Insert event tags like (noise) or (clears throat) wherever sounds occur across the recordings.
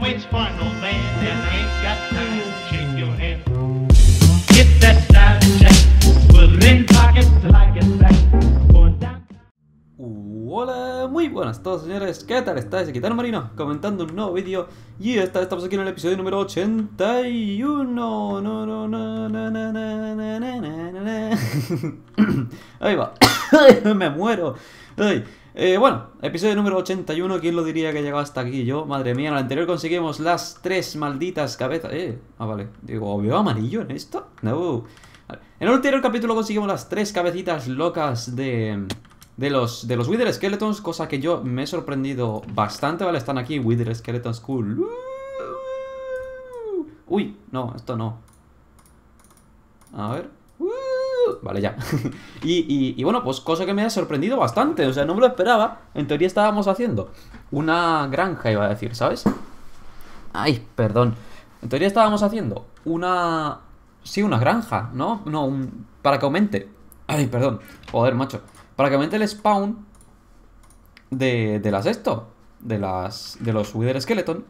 waits pues for no man and ain't got time to shake your hand. Get that side check, put it in pockets like a sack. Hola, muy buenas a todos señores, ¿qué tal estáis? Aquí Tano Marino, comentando un nuevo vídeo Y esta vez estamos aquí en el episodio número 81 no, no, no, no, no, no, no, no, no, no. (coughs) Ahí va, (coughs) me muero Ay, eh, bueno, episodio número 81, ¿quién lo diría que llegaba hasta aquí yo? Madre mía, en el anterior conseguimos las tres malditas cabezas. Eh, ah, vale. Digo, ¿veo amarillo en esto? No. En el anterior capítulo conseguimos las tres cabecitas locas de, de los, de los Wither Skeletons, cosa que yo me he sorprendido bastante, ¿vale? Están aquí, Wither Skeletons Cool. Uy, no, esto no. A ver vale, ya. (laughs) y, bueno, pues cosa que me ha sorprendido bastante, o sea, no me lo esperaba. En teoría estábamos haciendo una granja, iba a decir, ¿sabes? Ay, perdón. En teoría estábamos haciendo una... Sí, una granja, ¿no? No, para que aumente. (clears throat) Ay, perdón. Joder, macho. Para que aumente el spawn de, de las esto. De las... De los Wither Skeleton.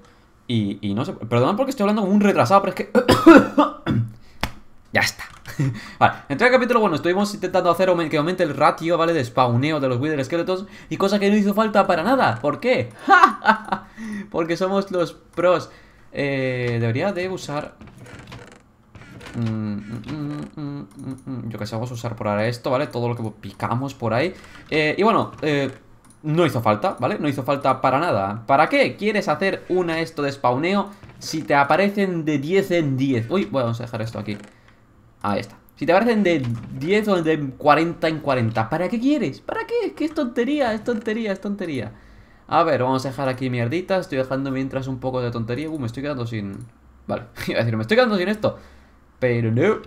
Y, y no sé... Perdón porque estoy hablando como un retrasado, pero es que... (coughs) ya está. (laughs) vale, en el capítulo, bueno, estuvimos intentando hacer que aumente el ratio, ¿vale? De spawneo de los Wither Skeletons y cosa que no hizo falta para nada. ¿Por qué? (laughs) Porque somos los pros. Eh, debería de usar... Mm, mm, mm, yo que sé, vamos a usar por ahora esto, ¿vale? Todo lo que picamos por ahí. Eh, y bueno, eh, no hizo falta, ¿vale? No hizo falta para nada. ¿Para qué quieres hacer una esto de spawneo si te aparecen de 10 en 10? Uy, bueno, vamos a dejar esto aquí. Ahí está. Si te parecen de 10 o de 40 en 40, ¿para qué quieres? ¿Para qué? que es tontería? Es tontería, es tontería. A ver, vamos a dejar aquí mierdita. Estoy dejando mientras un poco de tontería. Uh, me estoy quedando sin... Vale, (laughs) iba a decir, me estoy quedando sin esto. Pero no.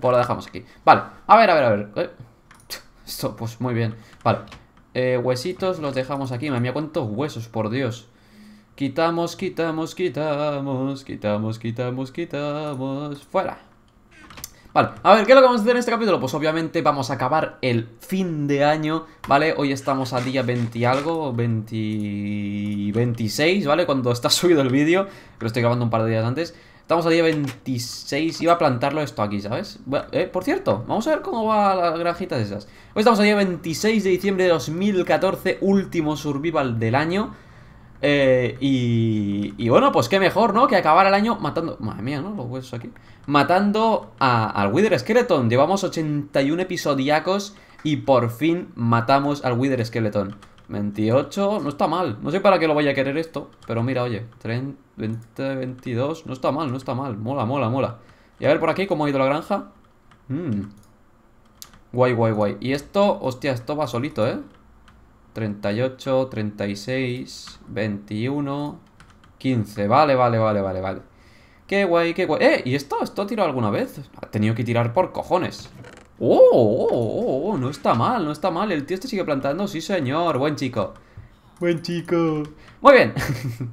Pues lo dejamos aquí. Vale, a ver, a ver, a ver. Eh, (laughs) esto, pues muy bien. Vale, eh, huesitos los dejamos aquí. Madre cuántos huesos, por Dios. Quitamos, quitamos, quitamos, quitamos, quitamos, quitamos. Fuera. Vale, a ver, ¿qué es lo que vamos a hacer en este capítulo? Pues obviamente vamos a acabar el fin de año, ¿vale? Hoy estamos a día 20 algo, 20... 26, ¿vale? Cuando está (laughs) subido el vídeo, lo estoy grabando un par de días antes. Estamos a día 26. Iba a plantarlo esto aquí, ¿sabes? Eh, por cierto, vamos a ver cómo va las granjitas esas. Hoy estamos a día 26 de diciembre de 2014, último survival del año. Eh, y, bueno, pues qué mejor, ¿no? Que acabar el año matando... Madre mía, ¿no? Los huesos aquí. Matando al Wither Skeleton. Llevamos 81 episodiacos y por fin matamos al Wither Skeleton. 28, no está mal. No sé para qué lo vaya a querer esto, pero mira, oye, 30, 22, no está mal, no está mal. Mola, mola, mola. Y a ver por aquí cómo ha ido la granja. Hmm. Guay, guay, guay. Y esto, hostia, esto va solito, ¿eh? 38, 36, 21, 15. Vale, vale, vale, vale, vale. Qué guay, qué guay. ¡Eh! ¿Y esto? ¿Esto ha tirado alguna vez? Ha tenido que tirar por cojones. Oh, oh, oh, oh, no está mal, no está mal. El tío este sigue plantando, sí señor, buen chico. Buen chico. Muy bien.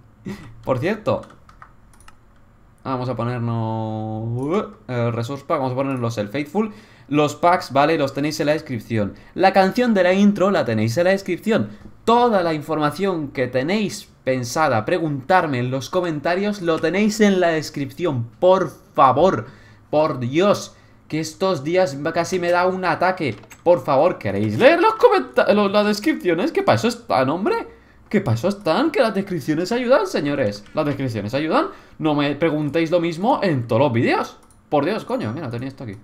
(laughs) Por cierto. Vamos a ponernos... Eh, el resource pack, vamos a ponerlos el Faithful. Los packs, ¿vale? Los tenéis en la descripción. La canción de la intro la tenéis en la descripción. Toda la información que tenéis pensada preguntarme en los comentarios lo tenéis en la descripción. Por favor, por Dios que estos días casi me da un ataque. Por favor, ¿queréis leer los comentarios, las descripciones? ¿Qué pasó están, hombre? ¿Qué pasó están? Que las descripciones ayudan, señores. Las descripciones ayudan. No me preguntéis lo mismo en todos los vídeos. Por Dios, coño, mira, tenía esto aquí.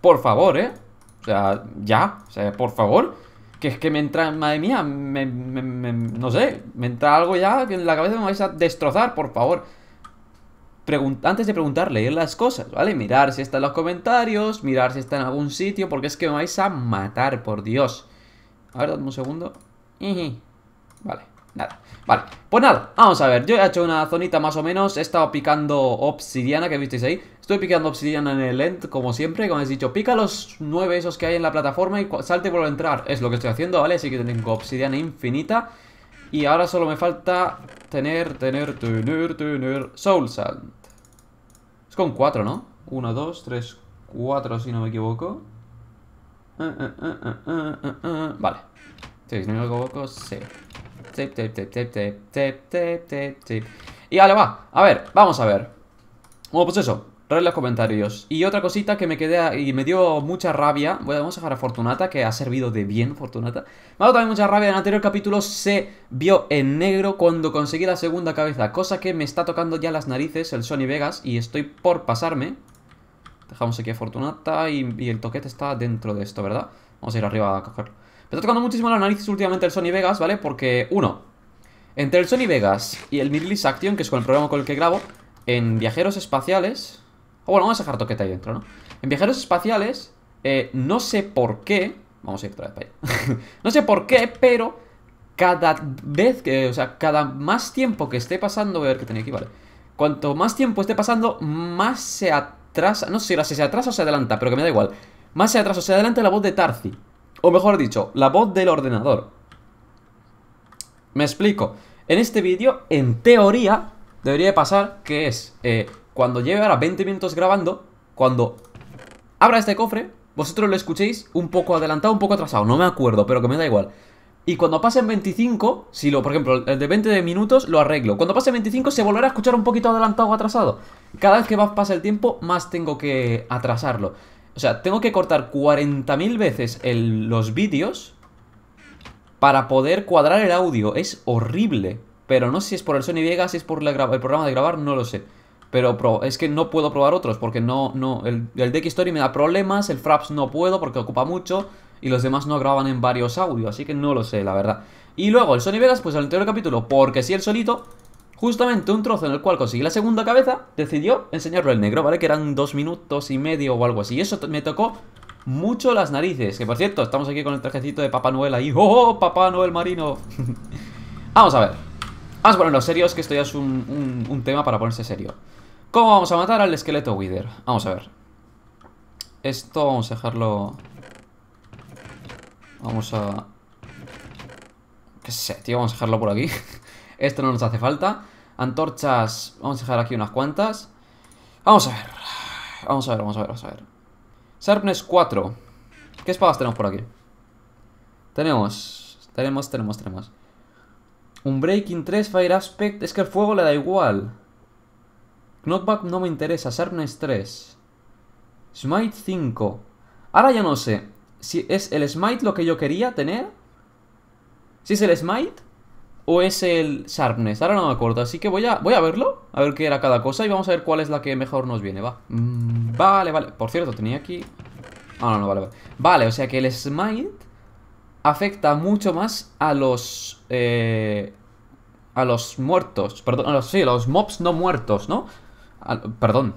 Por favor, ¿eh? O sea, ya, o sea, por favor. Que es que me entra, madre mía, me, me, no sé, me entra algo ya que en la cabeza me vais a destrozar, por favor antes de preguntar, leer las cosas, ¿vale? Mirar si está en los comentarios, mirar si está en algún sitio, porque es que me vais a matar, por Dios. A ver, dame un segundo. Vale, nada. Vale, pues nada, vamos a ver. Yo he hecho una zonita más o menos. He estado picando obsidiana, que visteis ahí. Estoy picando obsidiana en el end, como siempre. Como he dicho, pica los nueve esos que hay en la plataforma y salte y vuelve a entrar. Es lo que estoy haciendo, ¿vale? Así que tengo obsidiana infinita. Y ahora solo me falta tener, tener, tener, tener Soul Sand con 4, ¿no? 1, 2, 3, 4, si no me equivoco. Ah, ah, ah, vale. si no me equivoco, sí. Tip, tip, tip, tip, tip, tip, tip, tip, Y vale, va. A ver, vamos a ver. Cómo pues eso en los comentarios. Y otra cosita que me quedé y me dio mucha rabia. vamos a dejar a Fortunata, que ha servido de bien Fortunata. Me ha dado también mucha rabia. En el anterior capítulo se vio en negro cuando conseguí la segunda cabeza. Cosa que me está tocando ya las narices el Sony Vegas. Y estoy por pasarme. Dejamos aquí a Fortunata y, el toquete está dentro de esto, ¿verdad? Vamos a ir arriba a cogerlo. Me está tocando muchísimo las narices últimamente el Sony Vegas, ¿vale? Porque, uno, entre el Sony Vegas y el Midlist Action, que es con el programa con el que grabo, en viajeros espaciales o bueno, vamos a dejar Toqueta ahí dentro, ¿no? En viajeros espaciales, eh, no sé por qué. Vamos a ir otra vez para (laughs) no sé por qué, pero cada vez que. O sea, cada más tiempo que esté pasando. Voy a ver qué tenía aquí, vale. Cuanto más tiempo esté pasando, más se atrasa. No sé si se atrasa o se adelanta, pero que me da igual. Más se atrasa o se adelanta la voz de Tarzi. O mejor dicho, la voz del ordenador. Me explico. En este vídeo, en teoría, debería pasar que es eh, cuando lleve ahora 20 minutos grabando, cuando abra este cofre, vosotros lo escuchéis un poco adelantado, un poco atrasado, no me acuerdo, pero que me da igual. Y cuando pasen 25, si lo, por ejemplo, el de 20 minutos lo arreglo. Cuando pase 25 se volverá a escuchar un poquito adelantado o atrasado. Cada vez que pasa el tiempo, más tengo que atrasarlo. O sea, tengo que cortar 40.000 veces los vídeos para poder cuadrar el audio. Es horrible. Pero no sé si es por el Sony Vega, si es por el programa de grabar, no lo sé. Pero es que no puedo probar otros porque no, no, el, Deck Story me da problemas, el Fraps no puedo porque ocupa mucho y los demás no graban en varios audios, así que no lo sé, la verdad. Y luego el Sony Vegas, pues el anterior capítulo, porque si el solito, justamente un trozo en el cual conseguí la segunda cabeza, decidió enseñarlo el negro, ¿vale? Que eran dos minutos y medio o algo así. Y eso me tocó mucho las narices. Que por cierto, estamos aquí con el trajecito de Papá Noel ahí. ¡Oh, oh Papá Noel marino! (laughs) Vamos a ver. Vamos ah, a serio, es que esto ya es un, tema para ponerse serio. ¿Cómo vamos a matar al esqueleto Wither? Vamos a ver. Esto vamos a dejarlo... Vamos a... Qué sé, tío, vamos a dejarlo por aquí. (laughs) esto no nos hace falta. Antorchas, vamos a dejar aquí unas cuantas. Vamos a ver. Vamos a ver, vamos a ver, vamos a ver. Sharpness 4. ¿Qué espadas tenemos por aquí? Tenemos, tenemos, tenemos, tenemos. Un Breaking 3, Fire Aspect. Es que el fuego le da igual. Knockback no me interesa. Sharpness 3. Smite 5. Ahora ya no sé. Si es el Smite lo que yo quería tener. Si es el Smite. O es el Sharpness. Ahora no me acuerdo. Así que voy a, voy a verlo. A ver qué era cada cosa. Y vamos a ver cuál es la que mejor nos viene. Va. Mm, vale, vale. Por cierto, tenía aquí. Ah, no, no, vale, vale. Vale, o sea que el Smite afecta mucho más a los... Eh, a los muertos, perdón, los, sí, a los mobs no muertos, ¿no? perdón,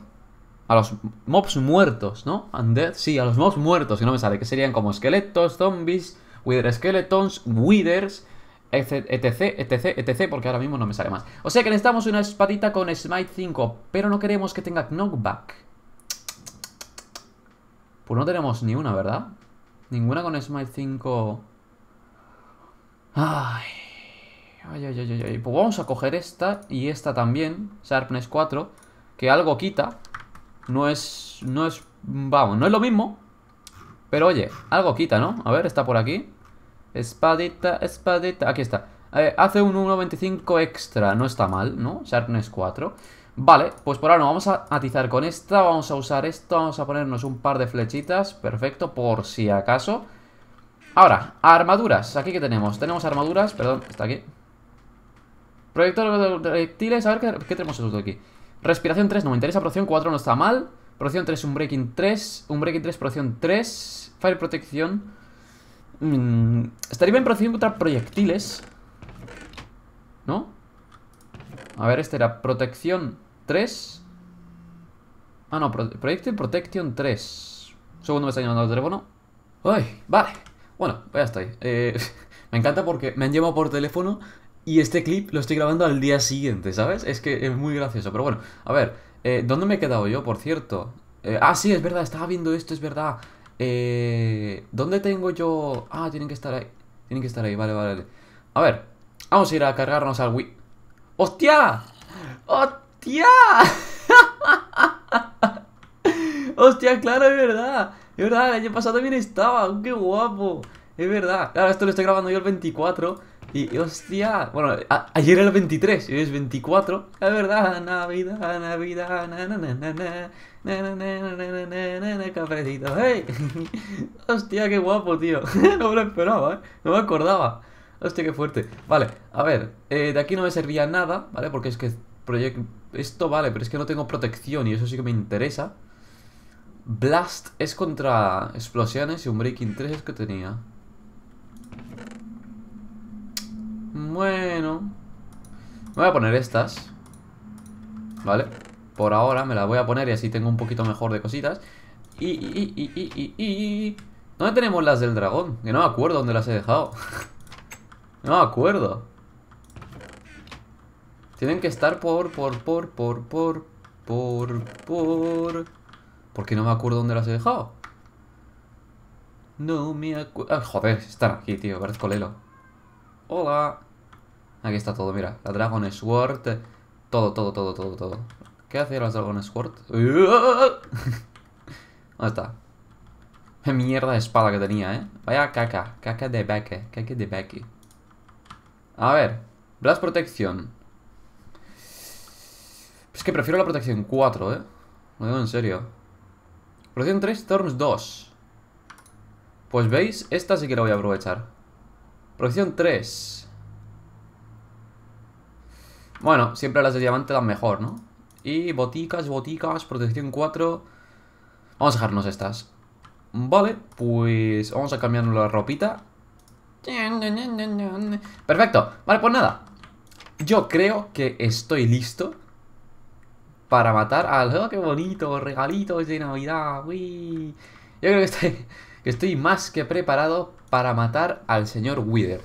a los mobs muertos, ¿no? Undead, sí, a los mobs muertos, que no me sale, que serían como esqueletos, zombies, wither skeletons, withers, etc, etc, etc, etc, porque ahora mismo no me sale más. O sea que necesitamos una espadita con smite 5, pero no queremos que tenga knockback. Pues no tenemos ni una, ¿verdad? Ninguna con smite 5... Ay. Ay, ay, ay, ay. Pues vamos a coger esta y esta también. Sharpness 4. Que algo quita. No es. No es. Vamos, no es lo mismo. Pero oye, algo quita, ¿no? A ver, está por aquí. Espadita, espadita. Aquí está. Eh, hace un 1.25 extra. No está mal, ¿no? Sharpness 4. Vale, pues por ahora nos vamos a atizar con esta, vamos a usar esto, vamos a ponernos un par de flechitas, perfecto, por si acaso. Ahora, armaduras. ¿Aquí que tenemos? Tenemos armaduras, perdón, está aquí. Proyector de proyectiles, a ver qué, tenemos nosotros aquí. Respiración 3 no me interesa, protección 4 no está mal. Protección 3, un breaking 3, un breaking 3, protección 3, fire protección. Mmm. estaría bien protección contra proyectiles. ¿No? A ver, este era protección 3. Ah, no, proyecto Proyectil Protection 3. segundo me está llamando el teléfono. Uy, vale. Bueno, pues ya está eh, (laughs) me encanta porque me han llamado por teléfono y este clip lo estoy grabando al día siguiente, ¿sabes? Es que es muy gracioso. Pero bueno, a ver, eh, ¿dónde me he quedado yo, por cierto? Eh, ah, sí, es verdad, estaba viendo esto, es verdad. Eh, ¿Dónde tengo yo...? Ah, tienen que estar ahí. Tienen que estar ahí, vale, vale, vale. A ver, vamos a ir a cargarnos al Wii. ¡Hostia! ¡Hostia! (laughs) ¡Hostia, claro, es verdad! Es verdad, el año pasado bien estaba. ¡Qué guapo! Es verdad. Ahora esto lo estoy grabando yo el 24. Y, hostia, bueno, ayer era el 23 hoy es 24. Es verdad, Navidad, Navidad, cafecito, hey. hostia, qué guapo, tío. no me lo esperaba, ¿eh? No me acordaba. Hostia, qué fuerte. Vale, a ver, eh, de aquí no me servía nada, ¿vale? Porque es que esto vale, pero es que no tengo protección y eso sí que me interesa. Blast es contra explosiones y un Breaking 3 es que tenía. Bueno. voy a poner estas. ¿Vale? Por ahora me las voy a poner y así tengo un poquito mejor de cositas. Y, y, ¿Dónde tenemos las del dragón? Que no me acuerdo dónde las he dejado. (laughs) no me acuerdo. Tienen que estar por, por, por, por, por, por, por... Porque no me acuerdo dónde las he dejado. No me acuerdo... Ah, joder, están aquí, tío. Parezco Lelo. Hola. Aquí está todo, mira. La Dragon Sword. Todo, todo, todo, todo, todo. ¿Qué hace las Dragon Sword? (laughs) ¿Dónde está? Qué mierda de espada que tenía, ¿eh? Vaya caca. Caca de beque. Caca de beque. A ver. Blast Protection Es que prefiero la protección 4, ¿eh? Lo digo en serio. Protección 3, Thorns 2. Pues veis, esta sí que la voy a aprovechar. Protección 3. Bueno, siempre las de diamante dan mejor, ¿no? Y boticas, boticas, protección 4. Vamos a dejarnos estas. Vale, pues vamos a cambiarnos la ropita. Perfecto. Vale, pues nada. Yo creo que estoy listo para matar al... ¡Oh, qué bonito! Regalitos de Navidad. ¡Uy! Yo creo (laughs) que estoy, más que preparado para matar al señor Wither.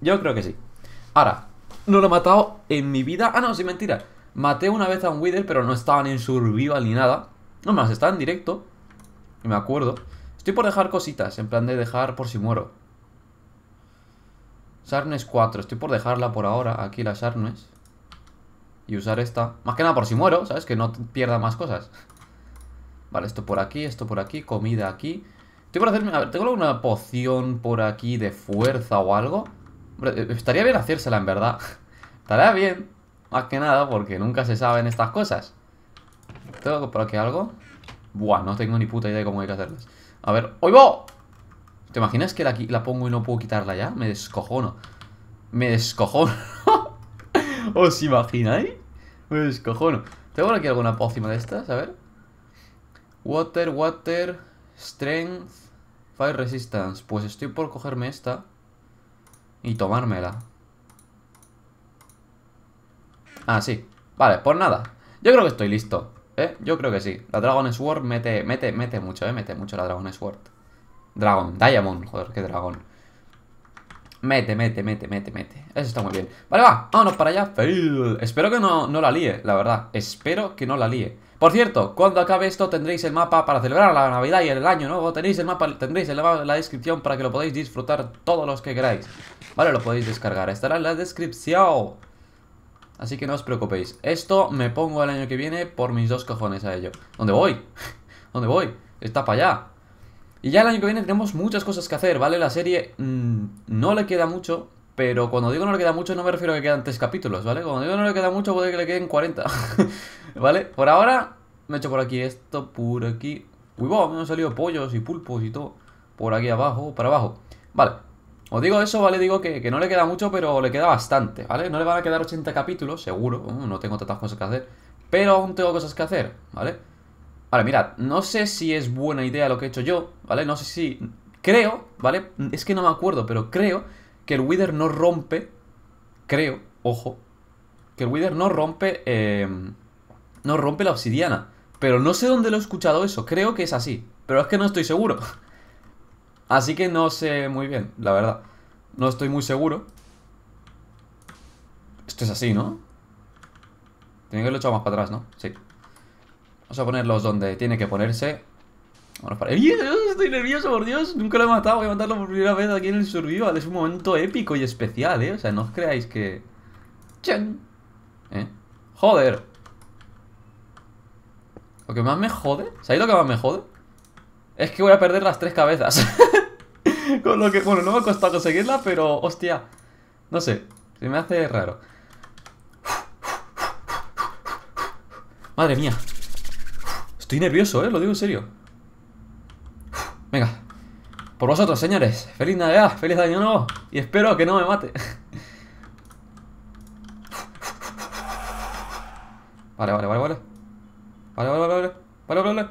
Yo creo que sí. Ahora, no lo he matado en mi vida. Ah, no, sí, mentira. Maté una vez a un Wither, pero no estaban en survival ni nada. No más, estaba en directo. Y me acuerdo. Estoy por dejar cositas, en plan de dejar por si muero. Sarnes 4, estoy por dejarla por ahora, aquí la Sarnes. Y usar esta. Más que nada por si muero, ¿sabes? Que no pierda más cosas. Vale, esto por aquí, esto por aquí, comida aquí. Estoy por hacerme... A ver, ¿tengo una poción por aquí de fuerza o algo? Hombre, eh, estaría bien hacérsela, en verdad. (laughs) estaría bien. Más que nada porque nunca se saben estas cosas. ¿Tengo por aquí algo? Buah, no tengo ni puta idea de cómo hay que hacerlas. A ver, ¡hoy voy! ¿Te imaginas que la, la pongo y no puedo quitarla ya? Me descojono. Me descojono. (laughs) ¿Os imagináis? pues cojono. ¿Tengo aquí alguna pócima de estas? A ver. Water, water, strength, fire resistance. Pues estoy por cogerme esta y tomármela. Ah, sí. Vale, pues nada. Yo creo que estoy listo. ¿Eh? Yo creo que sí. La Dragon Sword mete, mete, mete mucho, ¿eh? Mete mucho la Dragon Sword. Dragon, Diamond, joder, qué dragón. Mete, mete, mete, mete, mete. Eso está muy bien. Vale, va, vámonos para allá. Espero que no, no la líe, la verdad. Espero que no la líe. Por cierto, cuando acabe esto tendréis el mapa para celebrar la Navidad y el Año Nuevo. Tenéis el mapa, tendréis el mapa en la descripción para que lo podáis disfrutar todos los que queráis. Vale, lo podéis descargar. Estará en la descripción. Así que no os preocupéis. Esto me pongo el año que viene por mis dos cojones a ello. ¿Dónde voy? (laughs) ¿Dónde voy? Está para allá. Y ya el año que viene tenemos muchas cosas que hacer, ¿vale? La serie mm, no le queda mucho, pero cuando digo no le queda mucho no me refiero a que quedan tres capítulos, ¿vale? Cuando digo no le queda mucho puede que le queden 40, (laughs) ¿vale? Por ahora me echo por aquí esto, por aquí... Uy, wow, me han salido pollos y pulpos y todo por aquí abajo, para abajo. Vale, os digo eso, ¿vale? Digo que, que, no le queda mucho, pero le queda bastante, ¿vale? No le van a quedar 80 capítulos, seguro, no tengo tantas cosas que hacer, pero aún tengo cosas que hacer, ¿vale? Vale, mirad, no sé si es buena idea lo que he hecho yo, ¿vale? No sé si... Creo, ¿vale? Es que no me acuerdo, pero creo que el Wither no rompe... Creo, ojo, que el Wither no rompe... Eh, no rompe la obsidiana. Pero no sé dónde lo he escuchado eso, creo que es así. Pero es que no estoy seguro. (laughs) Así que no sé muy bien, la verdad. No estoy muy seguro. Esto es así, ¿no? Tiene que haberlo echado más para atrás, ¿no? Sí. Vamos a ponerlos donde tiene que ponerse. Vamos Dios! ¡Eh, estoy nervioso, por Dios. Nunca lo he matado. Voy a matarlo por primera vez aquí en el survival. Es un momento épico y especial, ¿eh? O sea, no os creáis que... ¡Chan! ¿Eh? ¡Joder! Lo que más me jode... ¿Sabéis lo que más me jode? Es que voy a perder las tres cabezas. (laughs) Con lo que... Bueno, no me ha costado conseguirla, pero... Hostia. No sé. Se me hace raro. Madre mía. Estoy nervioso, ¿eh? Lo digo en serio. venga. Por vosotros, señores. Feliz Navidad, feliz Año Nuevo. Y espero que no me mate. (laughs) Vale, vale, vale, vale. Vale, vale, vale, vale. Vale, vale,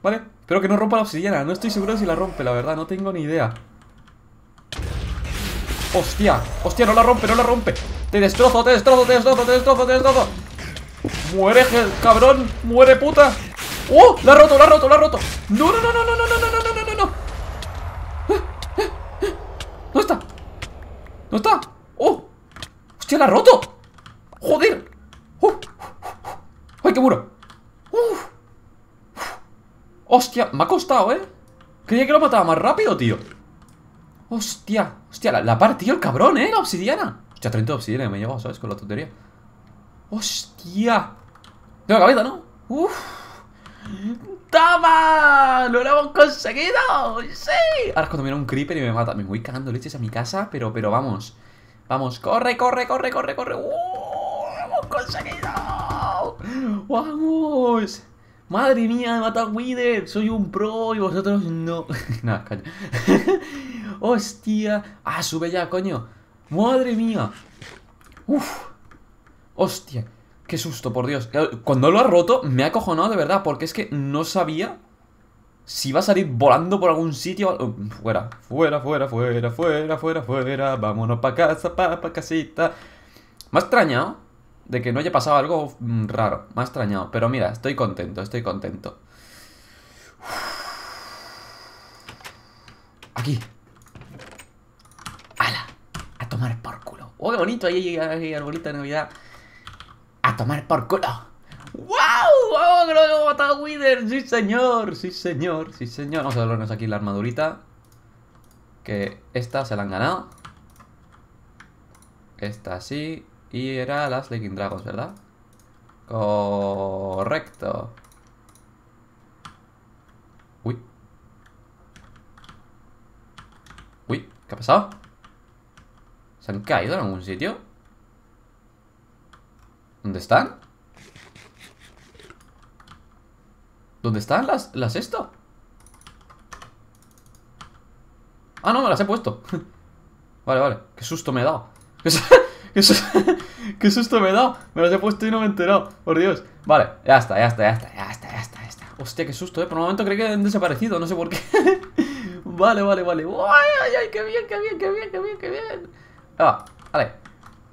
vale. Espero que no rompa la obsidiana. No estoy seguro de si la rompe, la verdad. No tengo ni idea. ¡Hostia! ¡Hostia, no la rompe, no la rompe! ¡Te destrozo, te destrozo, te destrozo, te destrozo, te destrozo! ¡Muere, cabrón! ¡Muere, puta! ¡Oh! ¡La ha roto, la ha roto, la ha roto! ¡No, no, no, no, no, no, no, no, no, no, no! ¡No está! ¡No está! ¡Oh! ¡Hostia, la ha roto! ¡Joder! ¡Oh! ¡Ay, qué muro! ¡Uf! ¡Hostia! Me ha costado, ¿eh? Creía que lo mataba más rápido, tío ¡Hostia! ¡Hostia! La, la par, tío, el cabrón, ¿eh? La obsidiana Hostia, 30 de obsidiana me he llevado, ¿sabes? Con la tontería ¡Hostia! Tengo cabeza, ¿no? ¡Uf! ¡Toma! ¡Lo hemos conseguido! ¡Sí! Ahora es cuando viene un creeper y me mata. Me voy cagando leches a mi casa, pero, pero vamos. Vamos, corre, corre, corre, corre, corre. ¡Lo ¡Uh! hemos conseguido! ¡Vamos! ¡Madre mía, mata a Wither! Soy un pro y vosotros no. (laughs) Nada, no, calla. (laughs) ¡Hostia! ¡Ah, sube ya, coño! ¡Madre mía! ¡Uf! ¡Hostia! Qué susto, por Dios. cuando lo ha roto, me ha cojonado de verdad, porque es que no sabía si iba a salir volando por algún sitio. Oh, fuera, fuera, fuera, fuera, fuera, fuera, fuera. Vámonos para casa, pa', pa casita. Me ha extrañado de que no haya pasado algo mm, raro. Me ha extrañado. Pero mira, estoy contento, estoy contento. Aquí. ¡Hala! A tomar por ¡Oh, qué bonito! Ahí hay arbolito de Navidad tomar por culo. ¡Wow! ¡Wow! ¡Que lo Wither! ¡Sí, señor! ¡Sí, señor! ¡Sí, señor! Vamos a darnos aquí la armadurita. Que esta se la han ganado. Esta sí. Y era las Lightning Dragons, ¿verdad? Correcto. Uy. Uy, ¿qué ha pasado? ¿Se han caído en algún sitio? ¿Dónde están? ¿Dónde están las, las esto? Ah, no, me las he puesto (laughs) Vale, vale, qué susto me he dado (laughs) qué susto, (laughs) qué susto me he dado Me las he puesto y no me he enterado, por Dios Vale, ya está, ya está, ya está, ya está, ya está, ya está. Hostia, qué susto, eh, por un momento creí que han desaparecido No sé por qué Vale, vale, vale ay, ay, ay, qué bien, qué bien, qué bien, qué bien, qué bien ah, Vale,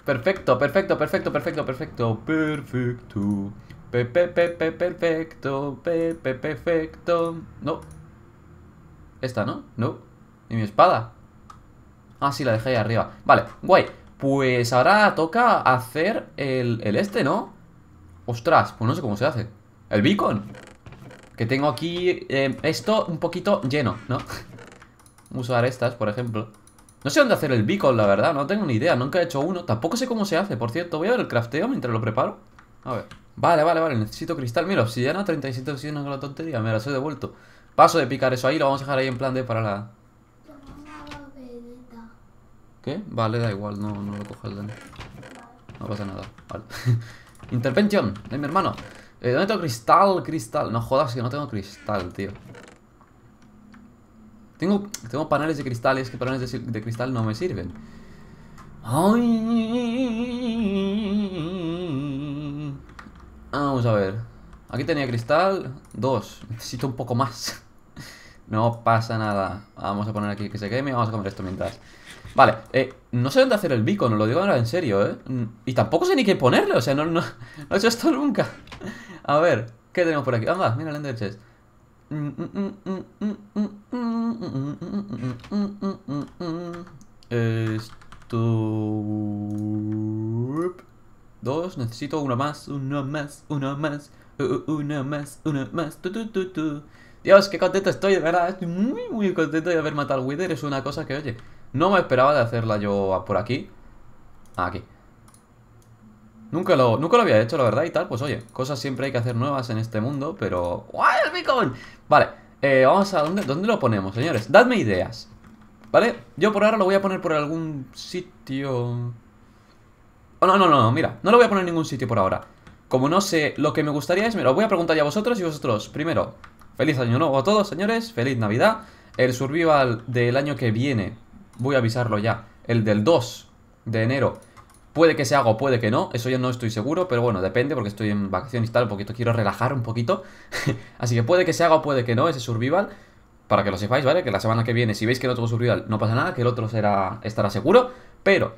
Perfecto, perfecto, perfecto, perfecto, perfecto, perfecto. Pepe, pepe, perfecto, pepe, perfecto. No. Esta, ¿no? No. ¿Y mi espada? Ah, sí, la dejé ahí arriba. Vale, guay. Pues ahora toca hacer el, este, ¿no? Ostras, pues no sé cómo se hace. El beacon. Que tengo aquí eh, esto un poquito lleno, ¿no? (laughs) Vamos a usar estas, por ejemplo. No sé dónde hacer el beacon, la verdad, no tengo ni idea, nunca he hecho uno Tampoco sé cómo se hace, por cierto, voy a ver el crafteo mientras lo preparo A ver, vale, vale, vale, necesito cristal Mira, obsidiana, 37 obsidiana con la tontería, me soy he devuelto Paso de picar eso ahí, lo vamos a dejar ahí en plan de para la... ¿Qué? Vale, da igual, no, no lo cojo el No pasa nada, vale (laughs) Intervention, de mi hermano eh, ¿Dónde tengo cristal? Cristal, no jodas que no tengo cristal, tío tengo, tengo paneles de cristales que paneles de, cristal no me sirven. Vamos a ver. Aquí tenía cristal. Dos. (laughs) Necesito un poco más. No pasa nada. Vamos a poner aquí que se queme. Vamos a comer esto mientras. Vale. Eh, no sé dónde hacer el beacon. Lo digo ahora en serio, ¿eh? Mm, y tampoco sé ni qué ponerle. O sea, no, no, (laughs) no he hecho esto nunca. A ver. ¿Qué tenemos por aquí? Anda, mira el Ender esto... Dos, necesito uno más, uno más, uno más, uno más, una más. Dios, qué contento estoy, de verdad. Estoy muy, muy contento de haber matado al Wither. Es una cosa que, oye, no me esperaba de hacerla yo por aquí. Aquí. Nunca lo, lo había hecho, la verdad, y tal. Pues oye, cosas siempre hay que hacer nuevas en este mundo, pero... ¡Wow! el Vale, eh, vamos a... ¿dónde, ¿Dónde lo ponemos, señores? Dadme ideas. ¿Vale? Yo por ahora lo voy a poner por algún sitio... Oh, no, no, no, mira, no lo voy a poner en ningún sitio por ahora. Como no sé, lo que me gustaría es... Me lo voy a preguntar ya a vosotros y vosotros. Primero, feliz año nuevo a todos, señores. Feliz Navidad. El survival del año que viene, voy a avisarlo ya. El del 2 de enero Puede que se haga o puede que no, eso ya no estoy seguro, pero bueno, depende porque estoy en vacaciones y tal, un poquito quiero relajar un poquito. (laughs) Así que puede que se haga o puede que no ese survival, para que lo sepáis, ¿vale? Que la semana que viene, si veis que no tengo survival, no pasa nada, que el otro será, estará seguro, pero...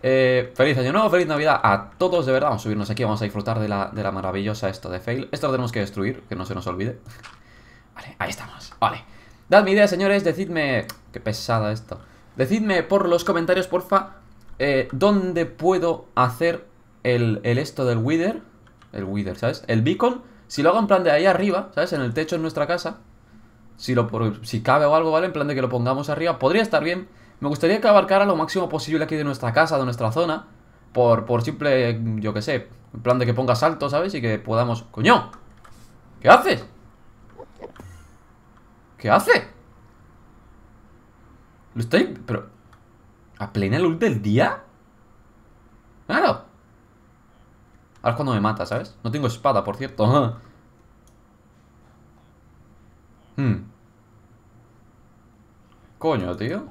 Eh, feliz año nuevo, feliz navidad a todos, de verdad, vamos a subirnos aquí, vamos a disfrutar de la, de la maravillosa esto de fail. Esto lo tenemos que destruir, que no se nos olvide. (laughs) Vale, ahí estamos, vale. Dadme idea, señores, decidme... Qué pesada esto. Decidme por los comentarios, porfa, eh, dónde puedo hacer el, esto del wither, el wither, ¿sabes? El beacon, si lo hago en plan de ahí arriba, ¿sabes? En el techo de nuestra casa, si, lo, si cabe o algo, ¿vale? En plan de que lo pongamos arriba, podría estar bien. Me gustaría que abarcara lo máximo posible aquí de nuestra casa, de nuestra zona, por, por simple, yo qué sé, en plan de que ponga salto, ¿sabes? Y que podamos... ¡Coño! ¿Qué haces? ¿Qué hace? Lo estoy... Pero... ¿A plena luz del día? ¡Claro! Ahora cuando me mata, ¿sabes? No tengo espada, por cierto. (laughs) Hmm. Coño, tío.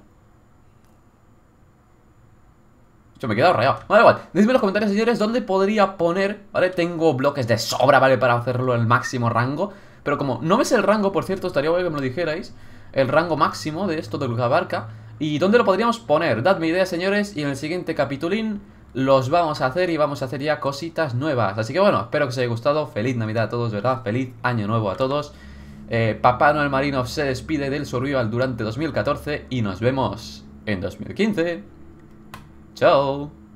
Yo me he quedado rayado. No, da igual. Decidme en los comentarios, señores, dónde podría poner, ¿vale? Tengo bloques de sobra, ¿vale? Para hacerlo el máximo rango. Pero como no ves el rango, por cierto, estaría bueno que me lo dijerais. El rango máximo de esto, de lo ¿Y dónde lo podríamos poner? Dadme ideas, señores, y en el siguiente capitulín los vamos a hacer y vamos a hacer ya cositas nuevas. Así que bueno, espero que os haya gustado. Feliz Navidad a todos, ¿verdad? Feliz Año Nuevo a todos. Eh, Papá Noel Marino se despide del Survival durante 2014 y nos vemos en 2015. Chao.